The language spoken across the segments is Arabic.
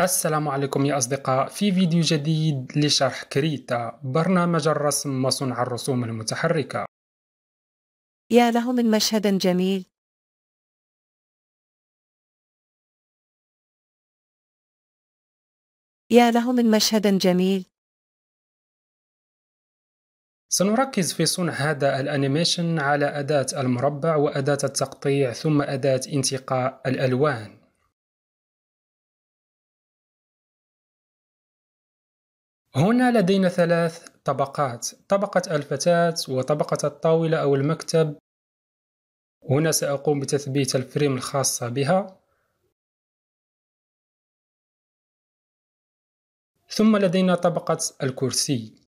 السلام عليكم يا أصدقاء في فيديو جديد لشرح كريتا برنامج الرسم وصنع الرسوم المتحركة يا له من مشهد جميل يا له من مشهد جميل سنركز في صنع هذا الأنيميشن على أداة المربع وأداة التقطيع ثم أداة انتقاء الألوان هنا لدينا ثلاث طبقات طبقة الفتاة وطبقة الطاولة أو المكتب هنا سأقوم بتثبيت الفريم الخاصة بها ثم لدينا طبقة الكرسي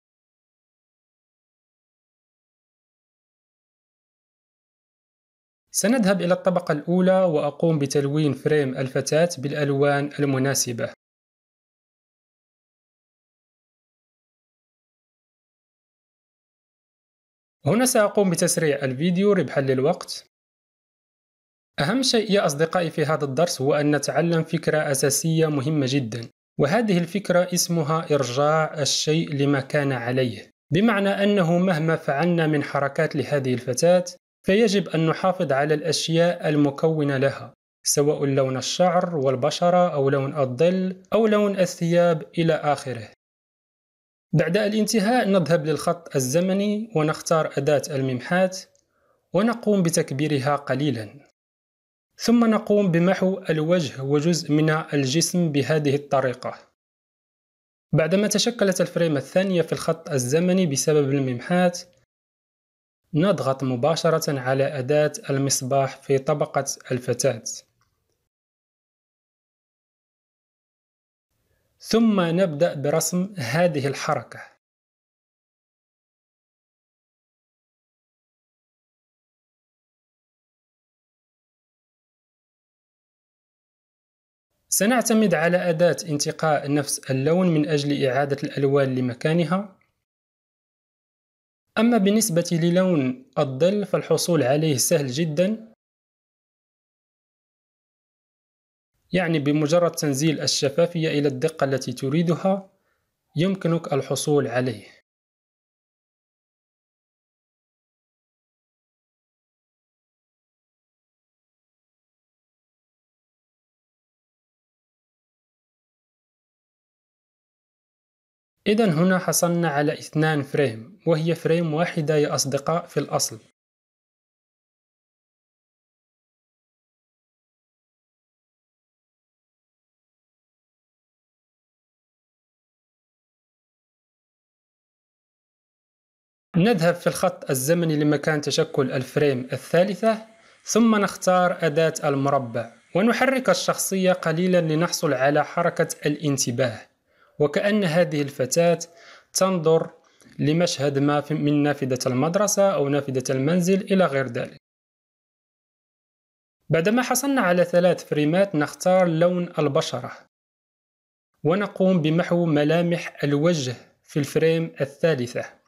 سنذهب إلى الطبقة الأولى وأقوم بتلوين فريم الفتاة بالألوان المناسبة هنا سأقوم بتسريع الفيديو ربحا للوقت أهم شيء يا أصدقائي في هذا الدرس هو أن نتعلم فكرة أساسية مهمة جدا وهذه الفكرة اسمها إرجاع الشيء لما كان عليه بمعنى أنه مهما فعلنا من حركات لهذه الفتاة فيجب أن نحافظ على الأشياء المكونة لها سواء لون الشعر والبشرة أو لون الظل أو لون الثياب إلى آخره بعد الانتهاء نذهب للخط الزمني ونختار أداة الممحات ونقوم بتكبيرها قليلا ثم نقوم بمحو الوجه وجزء من الجسم بهذه الطريقة بعدما تشكلت الفريمة الثانية في الخط الزمني بسبب الممحات نضغط مباشرة على أداة المصباح في طبقة الفتاة ثم نبدأ برسم هذه الحركة سنعتمد على أداة انتقاء نفس اللون من أجل إعادة الألوان لمكانها أما بالنسبة للون الظل فالحصول عليه سهل جدا يعني بمجرد تنزيل الشفافية إلى الدقة التي تريدها يمكنك الحصول عليه إذا هنا حصلنا على اثنان فريم وهي فريم واحدة يا أصدقاء في الأصل نذهب في الخط الزمني لمكان تشكل الفريم الثالثة ثم نختار أداة المربع ونحرك الشخصية قليلا لنحصل على حركة الانتباه وكأن هذه الفتاة تنظر لمشهد ما من نافذة المدرسة أو نافذة المنزل إلى غير ذلك بعدما حصلنا على ثلاث فريمات نختار لون البشرة ونقوم بمحو ملامح الوجه في الفريم الثالثة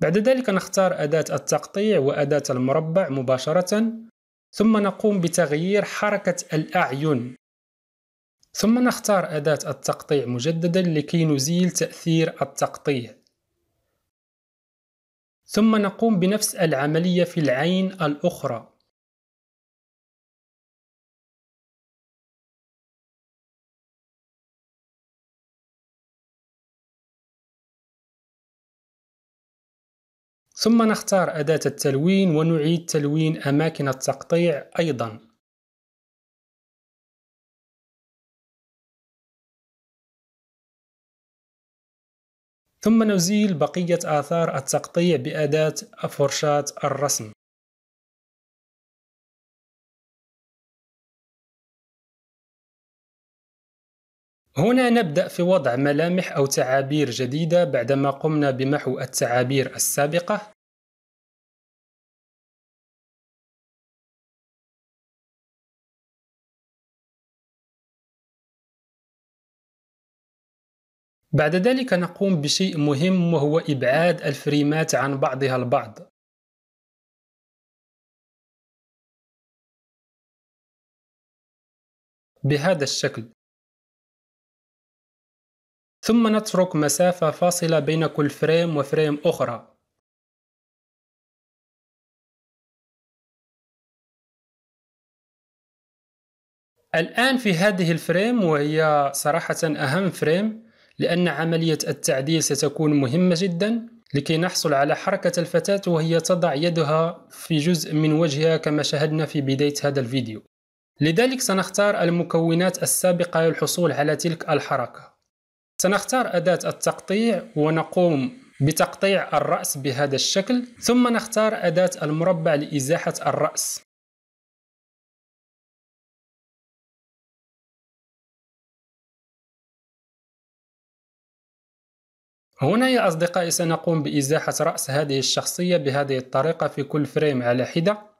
بعد ذلك نختار أداة التقطيع وأداة المربع مباشرة ثم نقوم بتغيير حركة الأعين ثم نختار أداة التقطيع مجددا لكي نزيل تأثير التقطيع ثم نقوم بنفس العملية في العين الأخرى ثم نختار أداة التلوين ونعيد تلوين أماكن التقطيع أيضا ثم نزيل بقية آثار التقطيع بأداة فرشاة الرسم هنا نبدأ في وضع ملامح أو تعابير جديدة بعدما قمنا بمحو التعابير السابقة بعد ذلك نقوم بشيء مهم وهو إبعاد الفريمات عن بعضها البعض بهذا الشكل ثم نترك مسافة فاصلة بين كل فريم وفريم أخرى الآن في هذه الفريم وهي صراحة أهم فريم لأن عملية التعديل ستكون مهمة جدا لكي نحصل على حركة الفتاة وهي تضع يدها في جزء من وجهها كما شاهدنا في بداية هذا الفيديو لذلك سنختار المكونات السابقة للحصول على تلك الحركة سنختار أداة التقطيع ونقوم بتقطيع الرأس بهذا الشكل ثم نختار أداة المربع لإزاحة الرأس هنا يا أصدقائي سنقوم بإزاحة رأس هذه الشخصية بهذه الطريقة في كل فريم على حدة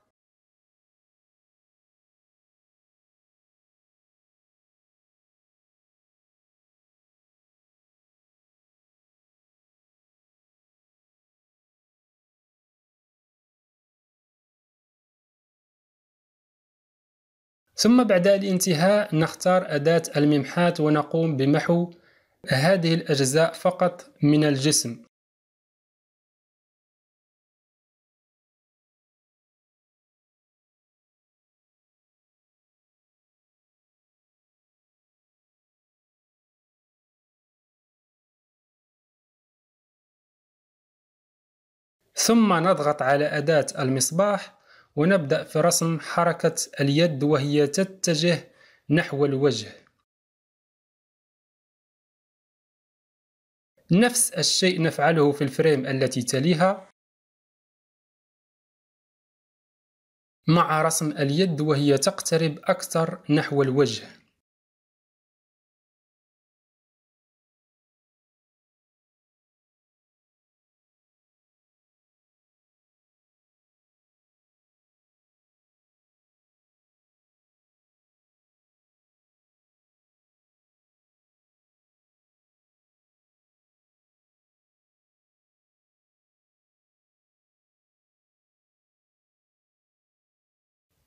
ثم بعد الانتهاء نختار أداة الممحات ونقوم بمحو هذه الأجزاء فقط من الجسم ثم نضغط على أداة المصباح ونبدأ في رسم حركة اليد وهي تتجه نحو الوجه نفس الشيء نفعله في الفريم التي تليها مع رسم اليد وهي تقترب أكثر نحو الوجه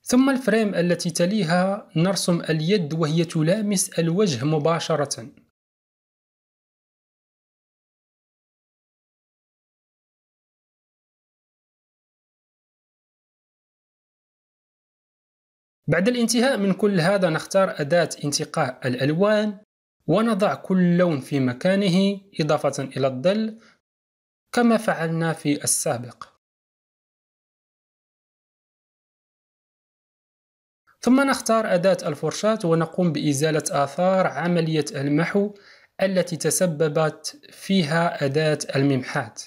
ثم الفريم التي تليها نرسم اليد وهي تلامس الوجه مباشرة بعد الانتهاء من كل هذا نختار أداة انتقاء الألوان ونضع كل لون في مكانه إضافة إلى الظل كما فعلنا في السابق ثم نختار أداة الفرشاة ونقوم بإزالة آثار عملية المحو التي تسببت فيها أداة الممحات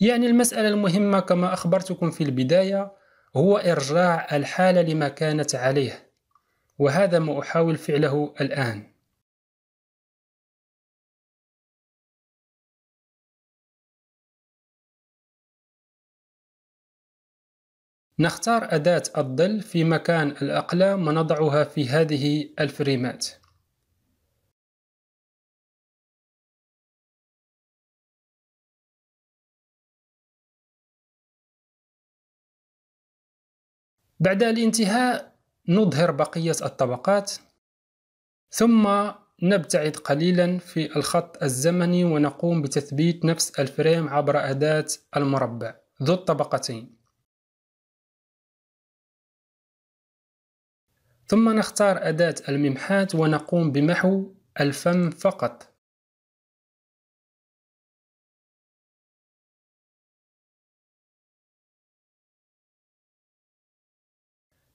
يعني المسألة المهمة كما أخبرتكم في البداية هو إرجاع الحالة لما كانت عليه وهذا ما أحاول فعله الآن نختار أداة الظل في مكان الأقلام ونضعها في هذه الفريمات بعد الانتهاء نظهر بقية الطبقات ثم نبتعد قليلا في الخط الزمني ونقوم بتثبيت نفس الفريم عبر أداة المربع ذو الطبقتين ثم نختار أداة الممحات ونقوم بمحو الفم فقط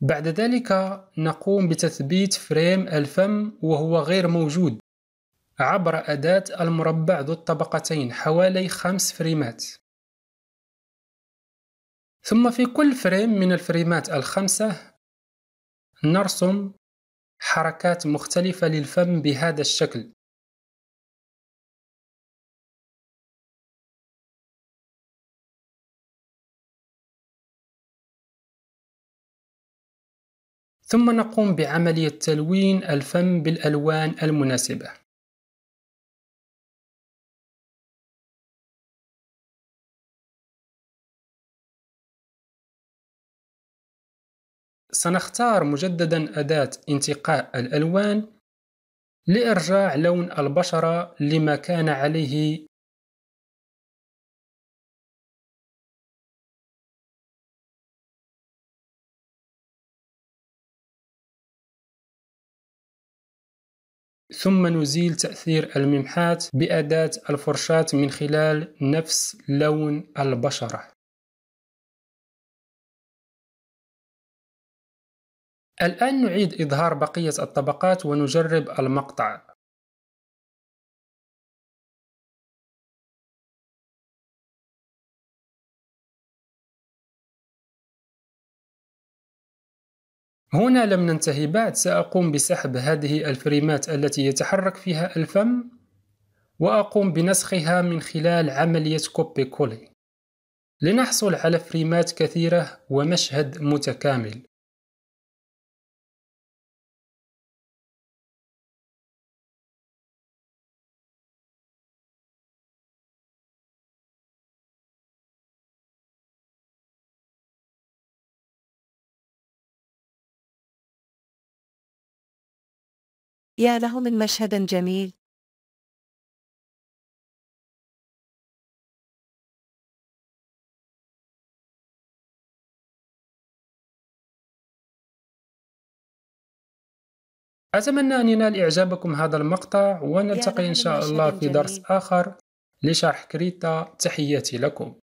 بعد ذلك نقوم بتثبيت فريم الفم وهو غير موجود عبر أداة المربع ذو الطبقتين حوالي خمس فريمات ثم في كل فريم من الفريمات الخمسة نرسم حركات مختلفة للفم بهذا الشكل ثم نقوم بعملية تلوين الفم بالألوان المناسبة سنختار مجددا أداة انتقاء الألوان لإرجاع لون البشرة لما كان عليه ثم نزيل تأثير الممحات بأداة الفرشاة من خلال نفس لون البشرة الآن نعيد إظهار بقية الطبقات ونجرب المقطع هنا لم ننتهي بعد سأقوم بسحب هذه الفريمات التي يتحرك فيها الفم وأقوم بنسخها من خلال عملية كوبي كولي لنحصل على فريمات كثيرة ومشهد متكامل يا له من مشهد جميل أتمنى أن ينال إعجابكم هذا المقطع ونلتقي إن شاء الله في درس آخر لشرح كريتا تحياتي لكم